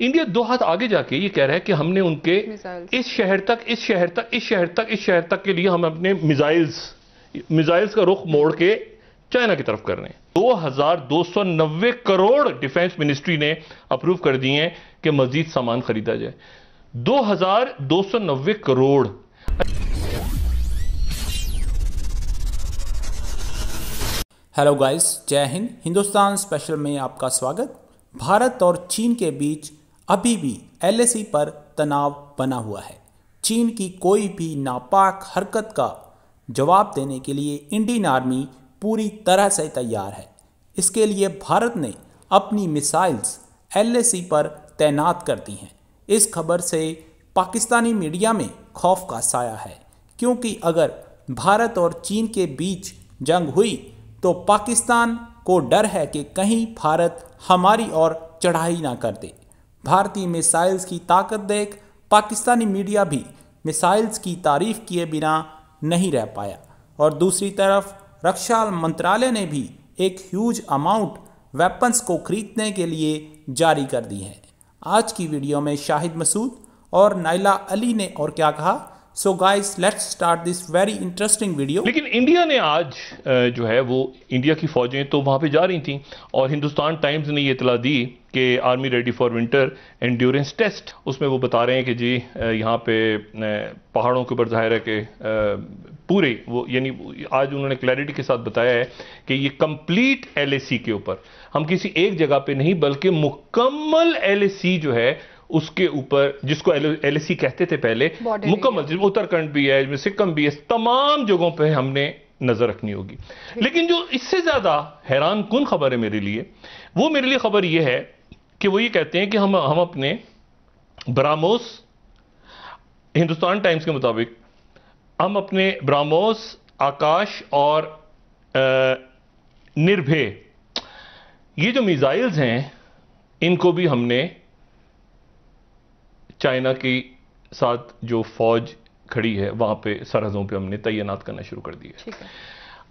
India दो हाथ आगे जाके ये कह रहा है कि हमने उनके इस शहर तक इस शहर तक इस शहर तक इस शहर तक के लिए हम अपने मिसाइल्स मिसाइल्स का रुख मोड़ के चाइना की तरफ कर रहे हैं 2290 करोड़ डिफेंस मिनिस्ट्री ने अप्रूव कर दिए हैं कि मजीद सामान खरीदा जाए 2290 करोड़ हेलो गाइस जय हिंद हिंदुस्तान स्पेशल में आपका स्वागत भारत और चीन के बीच अभी भी एल पर तनाव बना हुआ है चीन की कोई भी नापाक हरकत का जवाब देने के लिए इंडियन आर्मी पूरी तरह से तैयार है इसके लिए भारत ने अपनी मिसाइल्स एल पर तैनात कर दी हैं इस खबर से पाकिस्तानी मीडिया में खौफ का साया है क्योंकि अगर भारत और चीन के बीच जंग हुई तो पाकिस्तान को डर है कि कहीं भारत हमारी और चढ़ाई ना कर दे भारतीय मिसाइल्स की ताकत देख पाकिस्तानी मीडिया भी मिसाइल्स की तारीफ किए बिना नहीं रह पाया और दूसरी तरफ रक्षा मंत्रालय ने भी एक ह्यूज अमाउंट वेपन्स को खरीदने के लिए जारी कर दी है आज की वीडियो में शाहिद मसूद और नाइला अली ने और क्या कहा so guys let's start this very interesting video लेकिन इंडिया ने आज जो है वो इंडिया की फौजें तो वहाँ पे जा रही थी और हिंदुस्तान टाइम्स ने ये इतला दी कि army ready for winter endurance test उसमें वो बता रहे हैं कि जी यहाँ पे पहाड़ों के ऊपर जाहिर है कि पूरे वो यानी आज उन्होंने क्लैरिटी के साथ बताया है कि ये कंप्लीट एलएसी के ऊपर हम किसी एक जगह पे नहीं बल्कि मुकम्मल एलएसी जो है उसके ऊपर जिसको एल e कहते थे पहले मुकम्मल जिसमें उत्तराखंड भी है जिसमें सिक्किम भी है तमाम जगहों पर हमने नजर रखनी होगी लेकिन जो इससे ज्यादा हैरान कन खबर है मेरे लिए वो मेरे लिए खबर यह है कि वो ये कहते हैं कि हम हम अपने ब्रामोस हिंदुस्तान टाइम्स के मुताबिक हम अपने ब्रामोस आकाश और निर्भय ये जो मिज़ाइल्स हैं इनको भी हमने चाइना के साथ जो फौज खड़ी है वहां पे सरहदों पे हमने तैनात करना शुरू कर दिया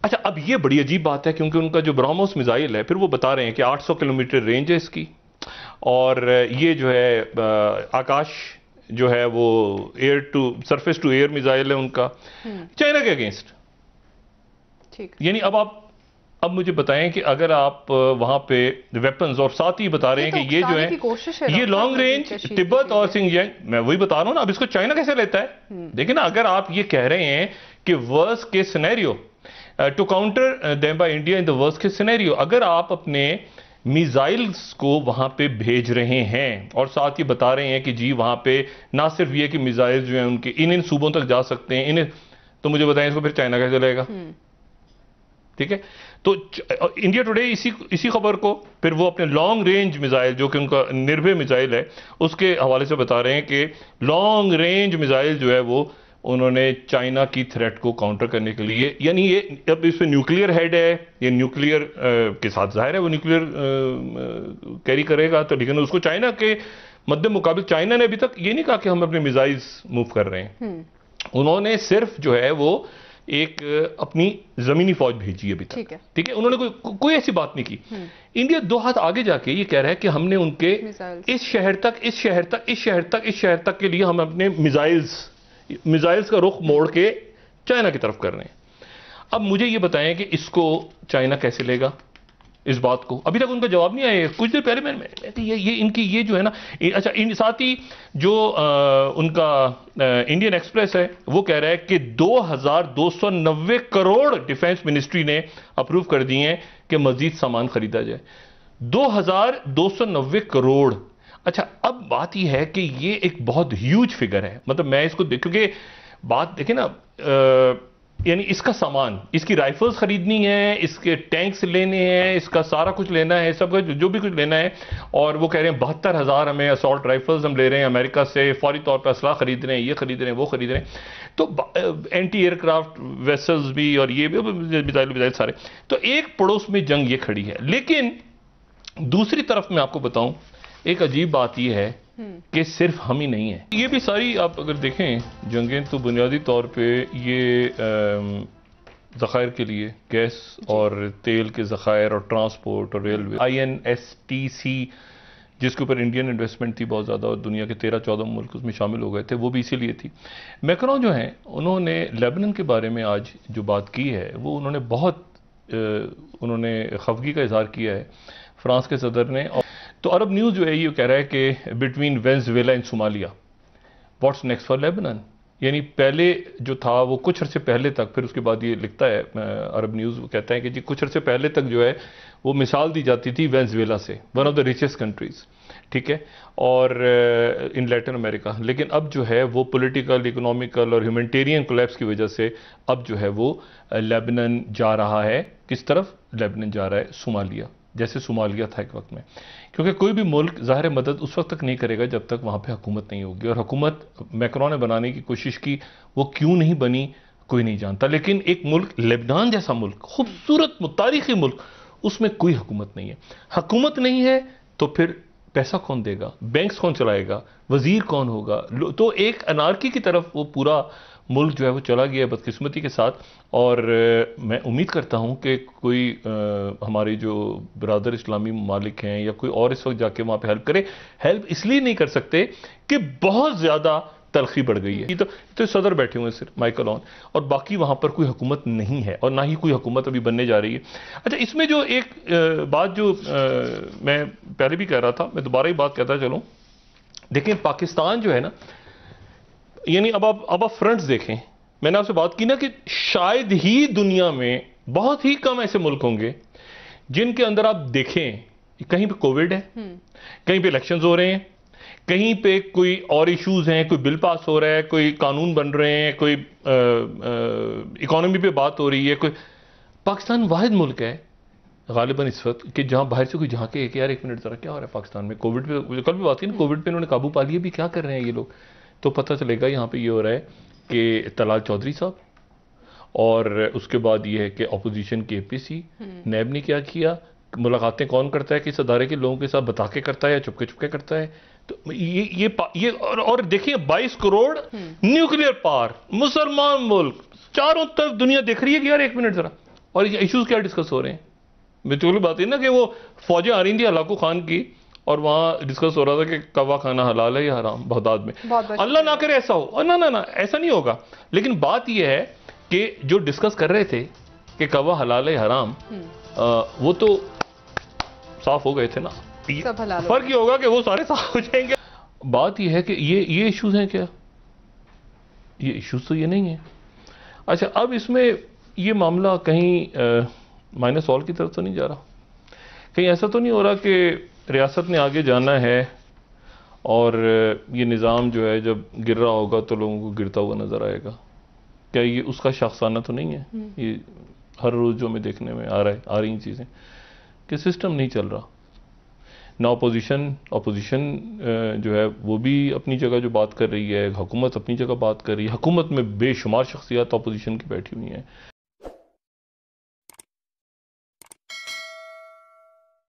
अच्छा अब ये बड़ी अजीब बात है क्योंकि उनका जो ब्राह्मोस मिसाइल है फिर वो बता रहे हैं कि 800 किलोमीटर रेंज है इसकी और ये जो है आकाश जो है वो air to surface to air missile है उनका हम्म। चाइना के अगेंस्ट ठीक यानी अब आप अब मुझे बताएं कि अगर आप वहां पे वेपन्स और साथ ही बता रहे हैं कि तो ये जो है, ये लॉन्ग रेंज तिब्बत और सिंगजैंग मैं वही बता रहा हूं ना अब इसको चाइना कैसे लेता है हम्म। देखिए ना अगर आप ये कह रहे हैं कि worst case scenario to counter them by India in the worst case scenario अगर आप अपने मिजाइल्स को वहां पे भेज रहे हैं और साथ ही बता रहे हैं कि जी वहां पे ना सिर्फ ये कि मिजाइल जो है उनके इन इन सूबों तक जा सकते हैं इन तो मुझे बताएं इसको फिर चाइना कैसे लेगा हम्म। ठीक है तो इंडिया टुडे इसी इसी खबर को फिर वो अपने लॉन्ग रेंज मिसाइल जो कि उनका निर्भय मिसाइल है उसके हवाले से बता रहे हैं कि लॉन्ग रेंज मिसाइल जो है वो उन्होंने चाइना की थ्रेट को काउंटर करने के लिए यानी ये अब इस पर न्यूक्लियर हेड है ये न्यूक्लियर के साथ जाहिर है वो न्यूक्लियर कैरी करेगा तो लेकिन उसको चाइना के मध्य मुकाबले चाइना ने अभी तक ये नहीं कहा कि हम अपने मिसाइल्स मूव कर रहे हैं हम्म। उन्होंने सिर्फ जो है वो एक अपनी जमीनी फौज भेजी अभी तक ठीक है ठीक है उन्होंने कोई कोई ऐसी बात नहीं की हम्म। इंडिया दो हाथ आगे जाके ये कह रहा है कि हमने उनके इस शहर तक इस शहर तक इस शहर तक इस शहर तक के लिए हम अपने मिसाइल्स मिसाइल्स का रुख मोड़ के चाइना की तरफ कर रहे हैं अब मुझे ये बताएं कि इसको चाइना कैसे लेगा इस बात को अभी तक उनका जवाब नहीं आया कुछ देर पहले मैंने मैं, मैं ये ये इनकी ये जो है ना अच्छा इन साथ ही जो आ, उनका आ, इंडियन एक्सप्रेस है वो कह रहा है कि 2290 करोड़ डिफेंस मिनिस्ट्री ने अप्रूव कर दिए हैं कि मजीद सामान खरीदा जाए 2290 करोड़ अच्छा अब बात यह है कि ये एक बहुत ह्यूज फिगर है मतलब मैं इसको क्योंकि बात देखें ना आ, यानी इसका सामान इसकी राइफल्स खरीदनी है इसके टैंक्स लेने हैं इसका सारा कुछ लेना है सब कुछ जो भी कुछ लेना है और वो कह रहे हैं बहत्तर हज़ार हमें असॉल्ट राइफल्स हम ले रहे हैं अमेरिका से फौरी तौर पर असलाह खरीद रहे हैं ये खरीद रहे हैं वो खरीद रहे हैं तो एंटी एयरक्राफ्ट वेसल्स भी और ये भी मिजाइल मिसाइल सारे तो एक पड़ोस में जंग ये खड़ी है लेकिन दूसरी तरफ मैं आपको बताऊँ एक अजीब बात यह है कि सिर्फ हम ही नहीं है ये भी सारी आप अगर देखें जंगें तो बुनियादी तौर पर ये ज़खायर के लिए गैस और तेल के ज़खायर और ट्रांसपोर्ट और railway I N S T C जिसके ऊपर इंडियन इन्वेस्टमेंट थी बहुत ज़्यादा और दुनिया के तेरह चौदह मुल्क उसमें शामिल हो गए थे वो भी इसीलिए थी मैक्रोन जो हैं उन्होंने लेबनन के बारे में आज जो बात की है वो उन्होंने बहुत उन्होंने खफगी का इजहार किया है फ्रांस के सदर ने और तो अरब न्यूज़ जो है ये कह रहा है कि between Venezuela and Somalia what's next for Lebanon यानी पहले जो था वो कुछ अरसे पहले तक फिर उसके बाद ये लिखता है अरब न्यूज़ वो कहता है कि जी कुछ अरसे पहले तक जो है वो मिसाल दी जाती थी वेंजवेला से one of the richest countries ठीक है और इन लैटिन अमेरिका लेकिन अब जो है वो पॉलिटिकल इकोनॉमिकल और ह्यूमेटेरियन कोलेप्स की वजह से अब जो है वो लेबनन जा रहा है किस तरफ लेबनन जा रहा है सोमालिया जैसे सोमालिया था एक वक्त में क्योंकि कोई भी मुल्क ज़ाहिर मदद उस वक्त तक नहीं करेगा जब तक वहाँ पर हुकूमत नहीं होगी और हुकूमत मैक्रो ने बनाने की कोशिश की वो क्यों नहीं बनी कोई नहीं जानता लेकिन एक मुल्क लेबनान जैसा मुल्क खूबसूरत तारीखी मुल्क उसमें कोई हुकूमत नहीं है हुकूमत नहीं है तो फिर पैसा कौन देगा बैंक्स कौन चलाएगा वजीर कौन होगा तो एक अनारकी की तरफ वो पूरा मुल्क जो है वो चला गया बदकिस्मती के साथ और मैं उम्मीद करता हूँ कि कोई आ, हमारे जो बरदर इस्लामी मालिक हैं या कोई और इस वक्त जाके वहाँ पर हेल्प करे हेल्प इसलिए नहीं कर सकते कि बहुत ज़्यादा तलखी बढ़ गई है तो तो सदर बैठे हुए सिर्फ माइकल ऑन और बाकी वहाँ पर कोई हुकूमत नहीं है और ना ही कोई हुकूमत अभी बनने जा रही है अच्छा इसमें जो एक बात जो मैं पहले भी कह रहा था मैं दोबारा ही बात कहता चलूँ देखिए पाकिस्तान जो है ना यानी अब आप अब आप फ्रंट्स देखें मैंने आपसे बात की ना कि शायद ही दुनिया में बहुत ही कम ऐसे मुल्क होंगे जिनके अंदर आप देखें कहीं पे कोविड है हम्म। कहीं पे इलेक्शन हो रहे हैं कहीं पे कोई और इश्यूज हैं कोई बिल पास हो रहा है कोई कानून बन रहे हैं कोई इकोनॉमी पे बात हो रही है कोई पाकिस्तान वाहिद मुल्क है गालिबा इस वक्त कि जहाँ बाहर से कोई जहाँ के एक यार एक मिनट जरा क्या हो रहा है पाकिस्तान में कोविड पे कल भी बात की ना कोविड हम्म। पे इन्होंने काबू पा लिया भी क्या कर रहे हैं ये लोग तो पता चलेगा यहाँ पे ये यह हो रहा है कि तलाल चौधरी साहब और उसके बाद ये है कि अपोजिशन के पी सी नैब ने क्या किया मुलाकातें कौन करता है किस अदारे के लोगों के साथ बता के करता है या चुपके चुपके करता है तो ये ये ये और, और देखिए 22 करोड़ न्यूक्लियर हम्म। पार मुसलमान मुल्क चारों तरफ दुनिया देख रही है कि यार एक मिनट जरा और इश्यूज क्या डिस्कस हो रहे हैं बेचोली बात है ना कि वो फौजें आ रही थी अलाकू खान की और वहाँ डिस्कस हो रहा था कि कवा खाना हलाल है या हराम बहदाद में अल्लाह ना करे ऐसा हो ना ना ना ऐसा नहीं होगा लेकिन बात यह है कि जो डिस्कस कर रहे थे कि कवा हलाल है हराम आ, हम्म। वो तो साफ हो गए थे ना फर्क ये होगा कि वो सारे साफ हो जाएंगे बात यह है कि ये ये इश्यूज हैं क्या ये इश्यूज तो ये नहीं है अच्छा अब इसमें ये मामला कहीं माइनस सॉल्व की तरफ तो नहीं जा रहा कहीं ऐसा तो नहीं हो रहा कि रियासत ने आगे जाना है और ये निज़ाम जो है जब गिर रहा होगा तो लोगों को गिरता हुआ नज़र आएगा क्या ये उसका शख्साना तो नहीं है हम्म। ये हर रोज़ जो हमें देखने में आ रहा है आ रही चीज़ें कि सिस्टम नहीं चल रहा ना अपोजिशन अपोजिशन जो है वो भी अपनी जगह जो बात कर रही है हुकूमत अपनी जगह बात कर रही है हुकूमत में बेशुमार शख्सियात अपोजिशन की बैठी हुई हैं